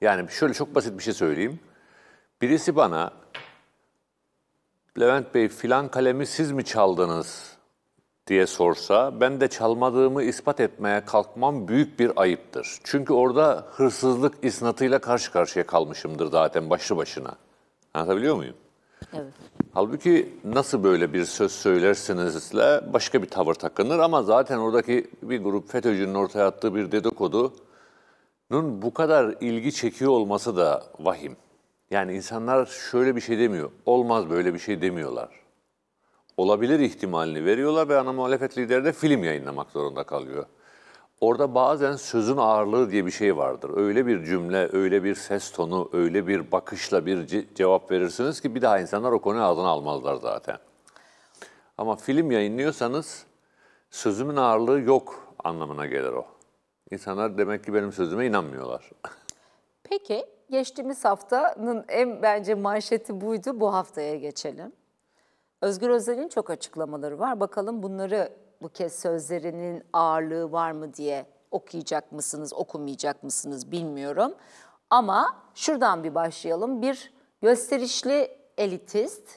Yani şöyle çok basit bir şey söyleyeyim. Birisi bana Levent Bey filan kalemi siz mi çaldınız diye sorsa ben de çalmadığımı ispat etmeye kalkmam büyük bir ayıptır. Çünkü orada hırsızlık isnatıyla karşı karşıya kalmışımdır zaten başlı başına. Anlatabiliyor muyum? Evet. Halbuki nasıl böyle bir söz söylersinizle başka bir tavır takınır ama zaten oradaki bir grup FETÖ'cünün ortaya attığı bir dedikodu Nun bu kadar ilgi çekiyor olması da vahim. Yani insanlar şöyle bir şey demiyor, olmaz böyle bir şey demiyorlar. Olabilir ihtimalini veriyorlar ve ana muhalefet lideri de film yayınlamak zorunda kalıyor. Orada bazen sözün ağırlığı diye bir şey vardır. Öyle bir cümle, öyle bir ses tonu, öyle bir bakışla bir ce- cevap verirsiniz ki bir daha insanlar o konuyu ağzına almazlar zaten. Ama film yayınlıyorsanız sözümün ağırlığı yok anlamına gelir o. İnsanlar demek ki benim sözüme inanmıyorlar. Peki, geçtiğimiz haftanın en bence manşeti buydu. Bu haftaya geçelim. Özgür Özel'in çok açıklamaları var. Bakalım bunları bu kez sözlerinin ağırlığı var mı diye okuyacak mısınız, okumayacak mısınız bilmiyorum. Ama şuradan bir başlayalım. Bir gösterişli elitist,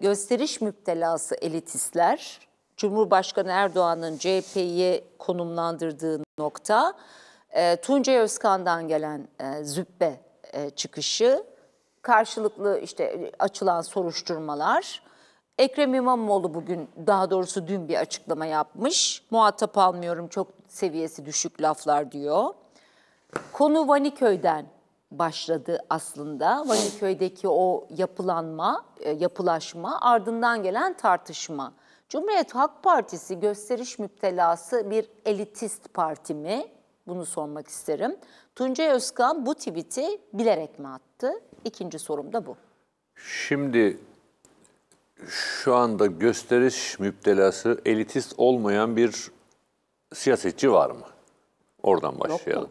gösteriş müptelası elitistler Cumhurbaşkanı Erdoğan'ın CHP'yi konumlandırdığı nokta e, Tuncay Özkan'dan gelen e, züppe e, çıkışı, karşılıklı işte e, açılan soruşturmalar. Ekrem İmamoğlu bugün daha doğrusu dün bir açıklama yapmış. Muhatap almıyorum çok seviyesi düşük laflar diyor. Konu Vaniköy'den başladı aslında. Vaniköy'deki o yapılanma, e, yapılaşma ardından gelen tartışma. Cumhuriyet Halk Partisi gösteriş müptelası bir elitist parti mi? Bunu sormak isterim. Tuncay Özkan bu tweet'i bilerek mi attı? İkinci sorum da bu. Şimdi şu anda gösteriş müptelası elitist olmayan bir siyasetçi var mı? Oradan başlayalım.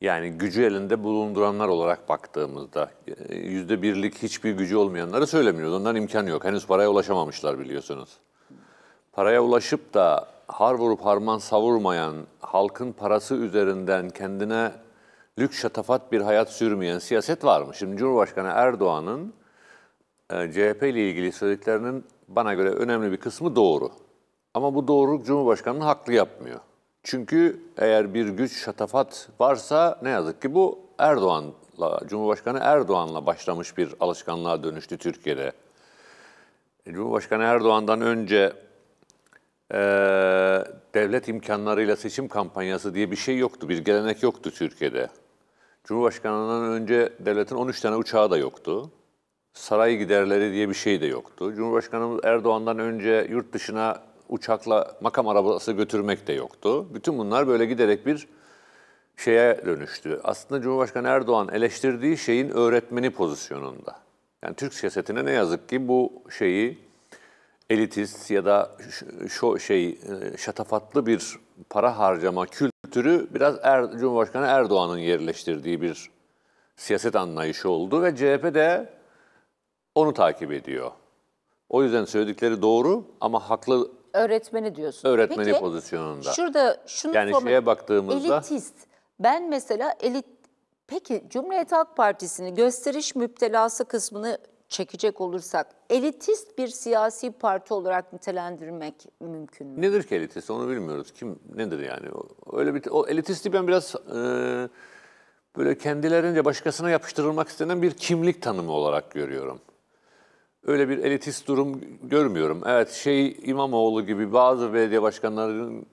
Yani gücü elinde bulunduranlar olarak baktığımızda e, yüzde birlik hiçbir gücü olmayanları söylemiyoruz. Ondan imkan yok. Henüz paraya ulaşamamışlar biliyorsunuz paraya ulaşıp da har vurup harman savurmayan, halkın parası üzerinden kendine lüks şatafat bir hayat sürmeyen siyaset var mı? Şimdi Cumhurbaşkanı Erdoğan'ın e, CHP ile ilgili söylediklerinin bana göre önemli bir kısmı doğru. Ama bu doğruluk Cumhurbaşkanı'nı haklı yapmıyor. Çünkü eğer bir güç şatafat varsa ne yazık ki bu Erdoğan'la, Cumhurbaşkanı Erdoğan'la başlamış bir alışkanlığa dönüştü Türkiye'de. E, Cumhurbaşkanı Erdoğan'dan önce e, devlet imkanlarıyla seçim kampanyası diye bir şey yoktu. Bir gelenek yoktu Türkiye'de. Cumhurbaşkanından önce devletin 13 tane uçağı da yoktu. Saray giderleri diye bir şey de yoktu. Cumhurbaşkanımız Erdoğan'dan önce yurt dışına uçakla makam arabası götürmek de yoktu. Bütün bunlar böyle giderek bir şeye dönüştü. Aslında Cumhurbaşkanı Erdoğan eleştirdiği şeyin öğretmeni pozisyonunda. Yani Türk siyasetine ne yazık ki bu şeyi elitist ya da şu şey e, şatafatlı bir para harcama kültürü biraz er, Cumhurbaşkanı Erdoğan'ın yerleştirdiği bir siyaset anlayışı oldu ve CHP de onu takip ediyor. O yüzden söyledikleri doğru ama haklı öğretmeni diyorsun. Öğretmeni Peki, pozisyonunda. Şurada şunu yani sormak, şeye baktığımızda elitist. Ben mesela elit Peki Cumhuriyet Halk Partisi'ni gösteriş müptelası kısmını çekecek olursak elitist bir siyasi parti olarak nitelendirmek mümkün mü? Nedir ki elitist onu bilmiyoruz. Kim nedir yani? Öyle bir o elitisti ben biraz e, böyle kendilerince başkasına yapıştırılmak istenen bir kimlik tanımı olarak görüyorum. Öyle bir elitist durum görmüyorum. Evet şey İmamoğlu gibi bazı belediye başkanlarının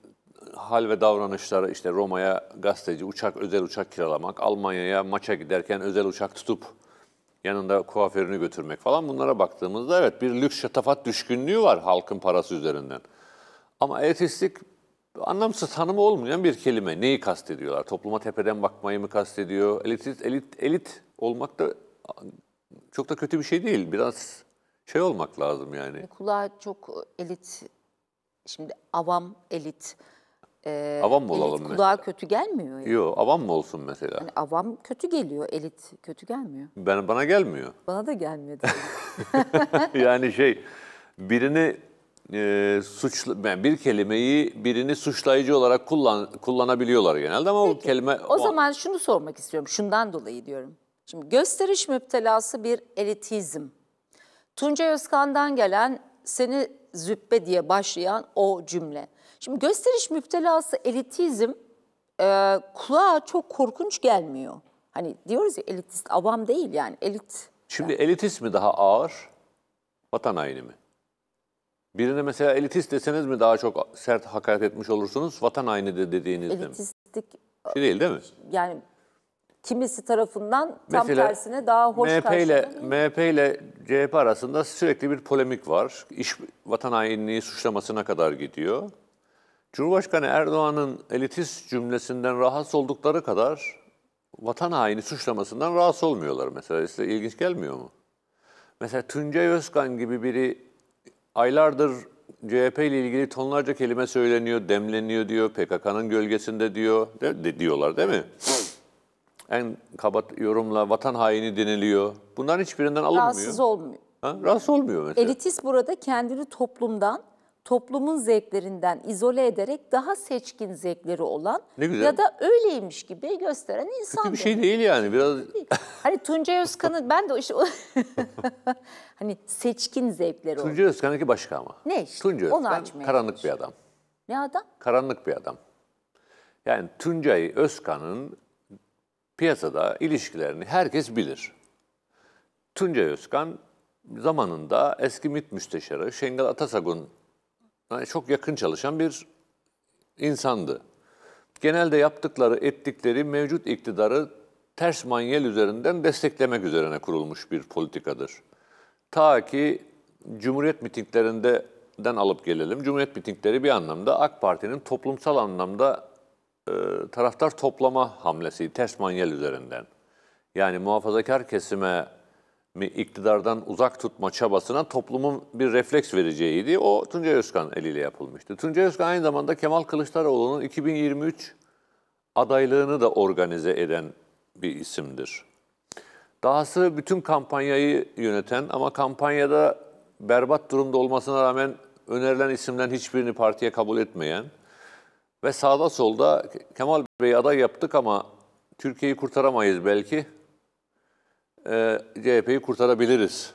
hal ve davranışları işte Roma'ya gazeteci uçak özel uçak kiralamak, Almanya'ya maça giderken özel uçak tutup yanında kuaförünü götürmek falan bunlara baktığımızda evet bir lüks şatafat düşkünlüğü var halkın parası üzerinden. Ama elitistlik anlamsız tanımı olmayan bir kelime. Neyi kastediyorlar? Topluma tepeden bakmayı mı kastediyor? Elitist, elit, elit olmak da çok da kötü bir şey değil. Biraz şey olmak lazım yani. Kulağa çok elit, şimdi avam elit e, avam mı elit olalım kulağa mesela? kötü gelmiyor. Yani. Yok avam mı olsun mesela? Yani avam kötü geliyor, elit kötü gelmiyor. Ben Bana gelmiyor. Bana da gelmedi. yani şey birini e, suçlu, yani bir kelimeyi birini suçlayıcı olarak kullan, kullanabiliyorlar genelde ama Peki, o kelime... O, o zaman şunu sormak istiyorum, şundan dolayı diyorum. Şimdi gösteriş müptelası bir elitizm. Tuncay Özkan'dan gelen seni züppe diye başlayan o cümle. Şimdi gösteriş müptelası elitizm e, kulağa çok korkunç gelmiyor. Hani diyoruz ya elitist, avam değil yani elit. Şimdi yani. elitist mi daha ağır, vatan haini mi? Birine mesela elitist deseniz mi daha çok sert hakaret etmiş olursunuz, vatan haini de dediğinizde Elitistlik... Mi? Şey değil değil mi? Yani kimisi tarafından tam tersine daha hoş MHP ile MHP ile CHP arasında sürekli bir polemik var. İş vatan hainliği suçlamasına kadar gidiyor. Cumhurbaşkanı Erdoğan'ın elitist cümlesinden rahatsız oldukları kadar vatan haini suçlamasından rahatsız olmuyorlar mesela. Size ilginç gelmiyor mu? Mesela Tuncay Özkan gibi biri aylardır CHP ile ilgili tonlarca kelime söyleniyor, demleniyor diyor, PKK'nın gölgesinde diyor, de, de, diyorlar değil mi? en kaba yorumla vatan haini deniliyor. Bunların hiçbirinden alınmıyor. Rahatsız olmuyor. Ha? Rahatsız olmuyor mesela. Elitist burada kendini toplumdan toplumun zevklerinden izole ederek daha seçkin zevkleri olan ya da öyleymiş gibi gösteren insan. Kötü bir şey, şey değil yani biraz. hani Tuncay Özkan'ı ben de işte hani seçkin zevkleri Tuncay oldu. Özkan'ınki başka ama. Ne işte Tuncay Özkan, karanlık bir adam. Ne adam? Karanlık bir adam. Yani Tuncay Özkan'ın piyasada ilişkilerini herkes bilir. Tuncay Özkan zamanında eski MİT müsteşarı Şengal Atasagun Hani çok yakın çalışan bir insandı. Genelde yaptıkları, ettikleri mevcut iktidarı ters manyel üzerinden desteklemek üzerine kurulmuş bir politikadır. Ta ki Cumhuriyet mitinglerinden alıp gelelim. Cumhuriyet mitingleri bir anlamda AK Parti'nin toplumsal anlamda e, taraftar toplama hamlesi, ters manyel üzerinden. Yani muhafazakar kesime mi iktidardan uzak tutma çabasına toplumun bir refleks vereceğiydi. O Tuncay Özkan eliyle yapılmıştı. Tuncay Özkan aynı zamanda Kemal Kılıçdaroğlu'nun 2023 adaylığını da organize eden bir isimdir. Dahası bütün kampanyayı yöneten ama kampanyada berbat durumda olmasına rağmen önerilen isimden hiçbirini partiye kabul etmeyen ve sağda solda Kemal Bey aday yaptık ama Türkiye'yi kurtaramayız belki e, ee, CHP'yi kurtarabiliriz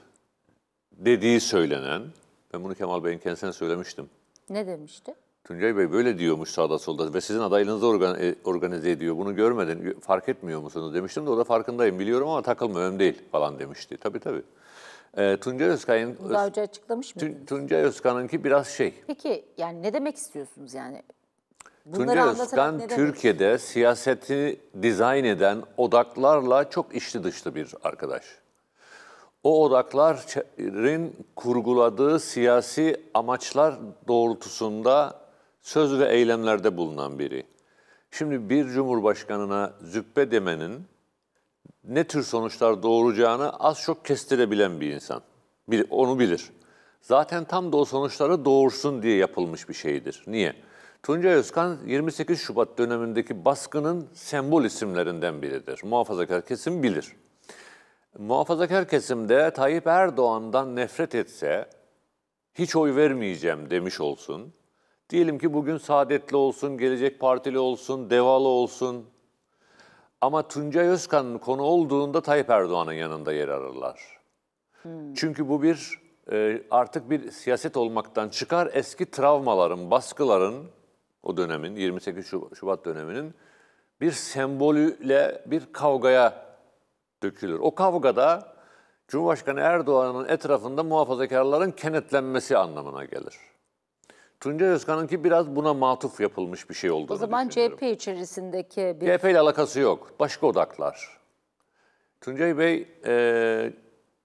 dediği söylenen, ben bunu Kemal Bey'in kendisine söylemiştim. Ne demişti? Tuncay Bey böyle diyormuş sağda solda ve sizin adaylığınızı e, organize ediyor. Bunu görmeden fark etmiyor musunuz demiştim de o da farkındayım biliyorum ama takılmıyorum değil falan demişti. Tabii tabii. E, Tuncay Özkan'ın... Daha önce açıklamış mıydınız? Tuncay Özkan'ınki biraz şey. Peki yani ne demek istiyorsunuz yani? Bunları Tunca Özkan Türkiye'de demek? siyaseti dizayn eden odaklarla çok içli dışlı bir arkadaş. O odakların kurguladığı siyasi amaçlar doğrultusunda söz ve eylemlerde bulunan biri. Şimdi bir cumhurbaşkanına züppe demenin ne tür sonuçlar doğuracağını az çok kestirebilen bir insan. Onu bilir. Zaten tam da o sonuçları doğursun diye yapılmış bir şeydir. Niye? Tuncay Özkan 28 Şubat dönemindeki baskının sembol isimlerinden biridir. Muhafazakar kesim bilir. Muhafazakar kesimde Tayyip Erdoğan'dan nefret etse hiç oy vermeyeceğim demiş olsun. Diyelim ki bugün Saadetli olsun, Gelecek Partili olsun, Devalı olsun. Ama Tuncay Özkan'ın konu olduğunda Tayyip Erdoğan'ın yanında yer alırlar. Hmm. Çünkü bu bir e, artık bir siyaset olmaktan çıkar eski travmaların, baskıların o dönemin 28 Şubat döneminin bir sembolüyle bir kavgaya dökülür. O kavgada Cumhurbaşkanı Erdoğan'ın etrafında muhafazakarların kenetlenmesi anlamına gelir. Tuncay Özkan'ınki biraz buna matuf yapılmış bir şey olduğunu O zaman CHP içerisindeki bir... CHP ile alakası yok. Başka odaklar. Tuncay Bey e,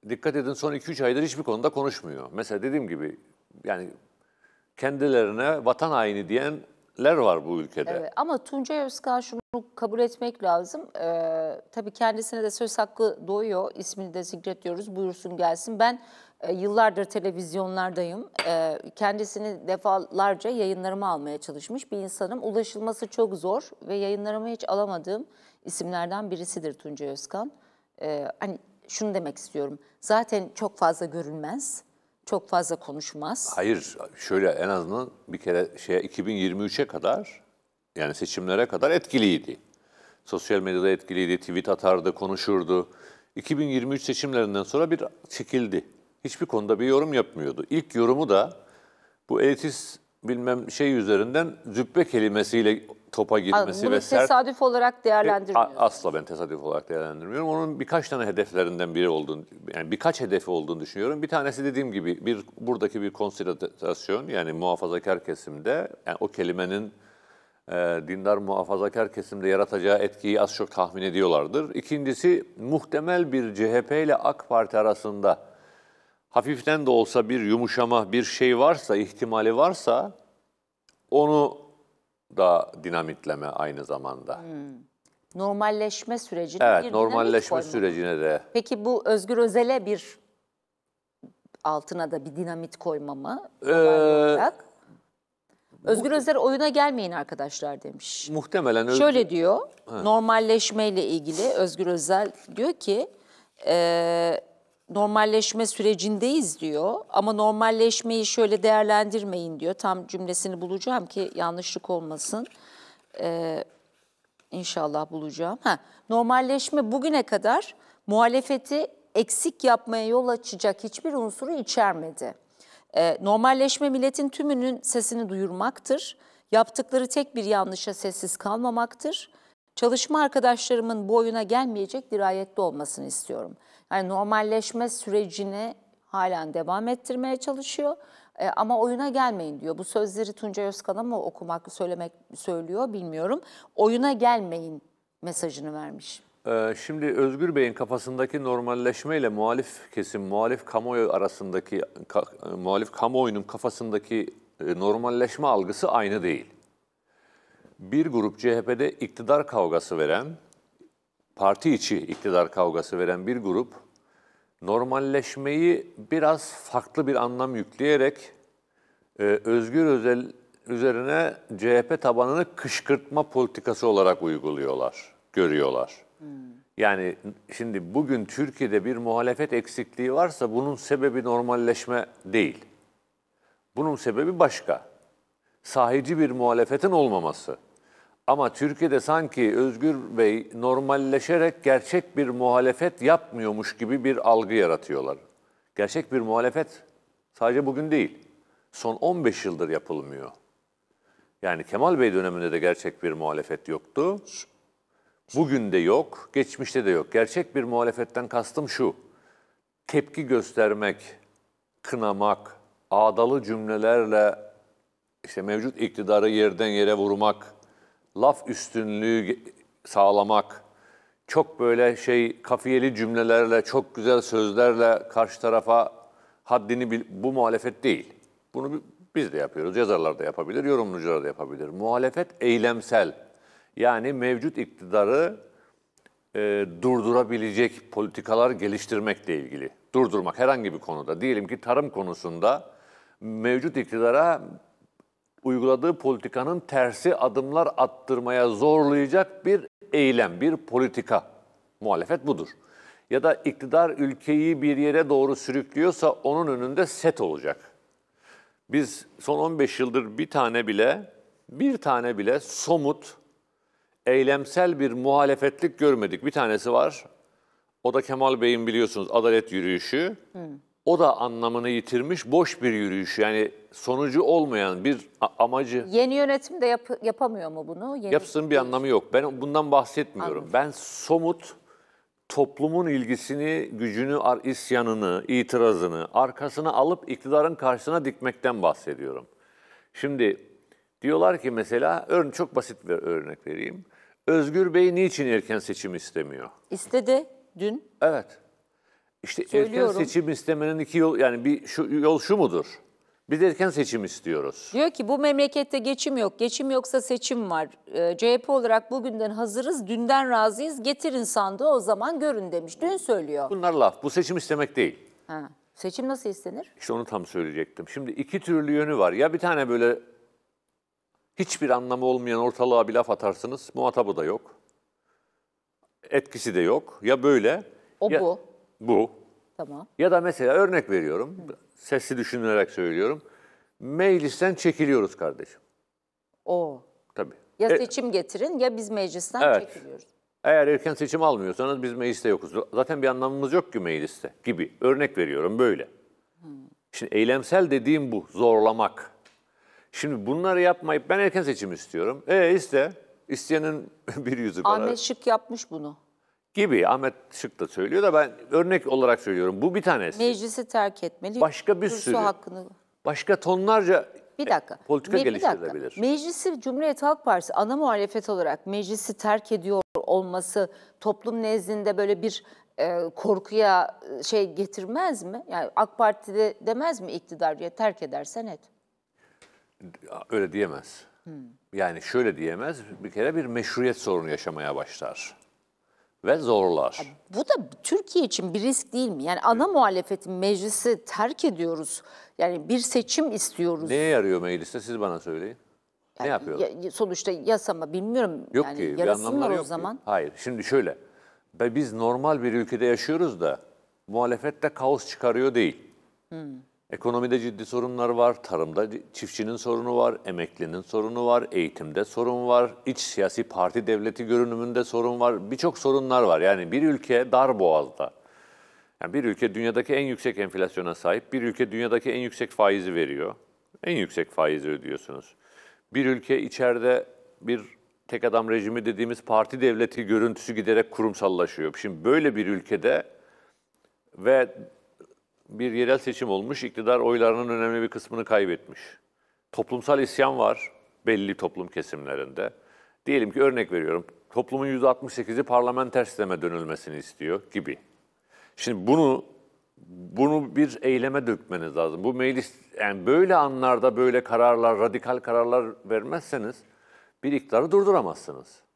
dikkat edin son 2-3 aydır hiçbir konuda konuşmuyor. Mesela dediğim gibi yani kendilerine vatan haini diyen ler var bu ülkede. Evet, ama Tuncay Özkan şunu kabul etmek lazım. Ee, tabii kendisine de söz hakkı doğuyor. İsmini de zikretiyoruz. Buyursun gelsin. Ben e, yıllardır televizyonlardayım. E, kendisini defalarca yayınlarıma almaya çalışmış bir insanım. Ulaşılması çok zor ve yayınlarımı hiç alamadığım isimlerden birisidir Tuncay Özkan. E, hani şunu demek istiyorum. Zaten çok fazla görünmez çok fazla konuşmaz. Hayır, şöyle en azından bir kere şeye 2023'e kadar yani seçimlere kadar etkiliydi. Sosyal medyada etkiliydi, tweet atardı, konuşurdu. 2023 seçimlerinden sonra bir çekildi. Hiçbir konuda bir yorum yapmıyordu. İlk yorumu da bu elitist bilmem şey üzerinden züppe kelimesiyle topa gitmesi Bunu ve sert... tesadüf olarak e, değerlendirmiyorsunuz. Asla ben tesadüf olarak değerlendirmiyorum. Onun birkaç tane hedeflerinden biri olduğunu, yani birkaç hedefi olduğunu düşünüyorum. Bir tanesi dediğim gibi bir buradaki bir konsolidasyon yani muhafazakar kesimde yani o kelimenin e, dindar muhafazakar kesimde yaratacağı etkiyi az çok tahmin ediyorlardır. İkincisi muhtemel bir CHP ile AK Parti arasında hafiften de olsa bir yumuşama, bir şey varsa, ihtimali varsa onu da dinamitleme aynı zamanda. Hmm. Normalleşme sürecine evet, bir normalleşme sürecine de. Peki bu Özgür Özel'e bir altına da bir dinamit koyma mı? Ee, Özgür Özel oyuna gelmeyin arkadaşlar demiş. Muhtemelen öyle. Şöyle diyor, ha. normalleşmeyle ilgili Özgür Özel diyor ki, e, normalleşme sürecindeyiz diyor ama normalleşmeyi şöyle değerlendirmeyin diyor. Tam cümlesini bulacağım ki yanlışlık olmasın. Ee, inşallah bulacağım. Ha, normalleşme bugüne kadar muhalefeti eksik yapmaya yol açacak hiçbir unsuru içermedi. Ee, normalleşme milletin tümünün sesini duyurmaktır. Yaptıkları tek bir yanlışa sessiz kalmamaktır. Çalışma arkadaşlarımın bu oyuna gelmeyecek dirayetli olmasını istiyorum.'' hani normalleşme sürecini halen devam ettirmeye çalışıyor. E, ama oyuna gelmeyin diyor. Bu sözleri Tuncay Özkan'a mı okumak, söylemek söylüyor bilmiyorum. Oyuna gelmeyin mesajını vermiş. Ee, şimdi Özgür Bey'in kafasındaki normalleşme ile muhalif kesim, muhalif kamuoyu arasındaki, ka, e, muhalif kamuoyunun kafasındaki e, normalleşme algısı aynı değil. Bir grup CHP'de iktidar kavgası veren, parti içi iktidar kavgası veren bir grup normalleşmeyi biraz farklı bir anlam yükleyerek e, Özgür Özel üzerine CHP tabanını kışkırtma politikası olarak uyguluyorlar, görüyorlar. Hmm. Yani şimdi bugün Türkiye'de bir muhalefet eksikliği varsa bunun sebebi normalleşme değil. Bunun sebebi başka. Sahici bir muhalefetin olmaması. Ama Türkiye'de sanki Özgür Bey normalleşerek gerçek bir muhalefet yapmıyormuş gibi bir algı yaratıyorlar. Gerçek bir muhalefet sadece bugün değil, son 15 yıldır yapılmıyor. Yani Kemal Bey döneminde de gerçek bir muhalefet yoktu. Bugün de yok, geçmişte de yok. Gerçek bir muhalefetten kastım şu. Tepki göstermek, kınamak, ağdalı cümlelerle işte mevcut iktidarı yerden yere vurmak, laf üstünlüğü sağlamak, çok böyle şey kafiyeli cümlelerle, çok güzel sözlerle karşı tarafa haddini bil bu muhalefet değil. Bunu biz de yapıyoruz. Yazarlar da yapabilir, yorumcular da yapabilir. Muhalefet eylemsel. Yani mevcut iktidarı e, durdurabilecek politikalar geliştirmekle ilgili. Durdurmak herhangi bir konuda. Diyelim ki tarım konusunda mevcut iktidara uyguladığı politikanın tersi adımlar attırmaya zorlayacak bir eylem, bir politika. Muhalefet budur. Ya da iktidar ülkeyi bir yere doğru sürüklüyorsa onun önünde set olacak. Biz son 15 yıldır bir tane bile, bir tane bile somut, eylemsel bir muhalefetlik görmedik. Bir tanesi var. O da Kemal Bey'in biliyorsunuz adalet yürüyüşü. Hı o da anlamını yitirmiş boş bir yürüyüş. Yani sonucu olmayan bir amacı. Yeni yönetim de yap yapamıyor mu bunu? Yeni... Yapsın bir anlamı yok. Ben bundan bahsetmiyorum. Anladım. Ben somut toplumun ilgisini, gücünü, isyanını, itirazını arkasına alıp iktidarın karşısına dikmekten bahsediyorum. Şimdi diyorlar ki mesela örün çok basit bir örnek vereyim. Özgür Bey niçin erken seçim istemiyor? İstedi dün. Evet. İşte Söylüyorum. erken seçim istemenin iki yol yani bir şu, yol şu mudur? Biz de erken seçim istiyoruz. Diyor ki bu memlekette geçim yok. Geçim yoksa seçim var. E, ee, CHP olarak bugünden hazırız, dünden razıyız. Getirin sandığı o zaman görün demiş. Dün söylüyor. Bunlar laf. Bu seçim istemek değil. Ha. Seçim nasıl istenir? İşte onu tam söyleyecektim. Şimdi iki türlü yönü var. Ya bir tane böyle hiçbir anlamı olmayan ortalığa bir laf atarsınız. Muhatabı da yok. Etkisi de yok. Ya böyle. O ya, bu. Bu. Tamam. Ya da mesela örnek veriyorum. Sesli düşünülerek söylüyorum. Meclisten çekiliyoruz kardeşim. O. Tabii. Ya E- seçim getirin ya biz meclisten Evet. çekiliyoruz. Eğer erken seçim almıyorsanız biz mecliste yokuz. Zaten bir anlamımız yok ki mecliste gibi. Örnek veriyorum böyle. Şimdi eylemsel dediğim bu. Zorlamak. Şimdi bunları yapmayıp ben erken seçim istiyorum. E iste. İsteyenin bir yüzü kadar. Ahmet Şık yapmış bunu gibi Ahmet Şık da söylüyor da ben örnek olarak söylüyorum. Bu bir tanesi. Meclisi terk etmeli. Başka bir Kursu sürü. hakkını. Başka tonlarca bir dakika. E, politika bir, geliştirilebilir. Meclisi Cumhuriyet Halk Partisi ana muhalefet olarak meclisi terk ediyor olması toplum nezdinde böyle bir e, korkuya e, şey getirmez mi? Yani AK Parti de demez mi iktidar diye terk edersen et. Öyle diyemez. Hmm. Yani şöyle diyemez. Bir kere bir meşruiyet sorunu yaşamaya başlar ve zorlar. Bu da Türkiye için bir risk değil mi? Yani ana muhalefetin meclisi terk ediyoruz. Yani bir seçim istiyoruz. Neye yarıyor mecliste siz bana söyleyin. Yani, ne yapıyor? Ya, sonuçta yasama bilmiyorum. Yok yani, ki bir anlamları yok. O zaman. Ki. Hayır şimdi şöyle. Biz normal bir ülkede yaşıyoruz da muhalefet kaos çıkarıyor değil. Hmm. Ekonomide ciddi sorunlar var, tarımda çiftçinin sorunu var, emeklinin sorunu var, eğitimde sorun var, iç siyasi parti devleti görünümünde sorun var, birçok sorunlar var. Yani bir ülke dar boğazda. Yani bir ülke dünyadaki en yüksek enflasyona sahip, bir ülke dünyadaki en yüksek faizi veriyor. En yüksek faizi ödüyorsunuz. Bir ülke içeride bir tek adam rejimi dediğimiz parti devleti görüntüsü giderek kurumsallaşıyor. Şimdi böyle bir ülkede ve bir yerel seçim olmuş, iktidar oylarının önemli bir kısmını kaybetmiş. Toplumsal isyan var belli toplum kesimlerinde. Diyelim ki örnek veriyorum, toplumun %68'i parlamenter sisteme dönülmesini istiyor gibi. Şimdi bunu bunu bir eyleme dökmeniz lazım. Bu meclis yani böyle anlarda böyle kararlar, radikal kararlar vermezseniz bir iktidarı durduramazsınız.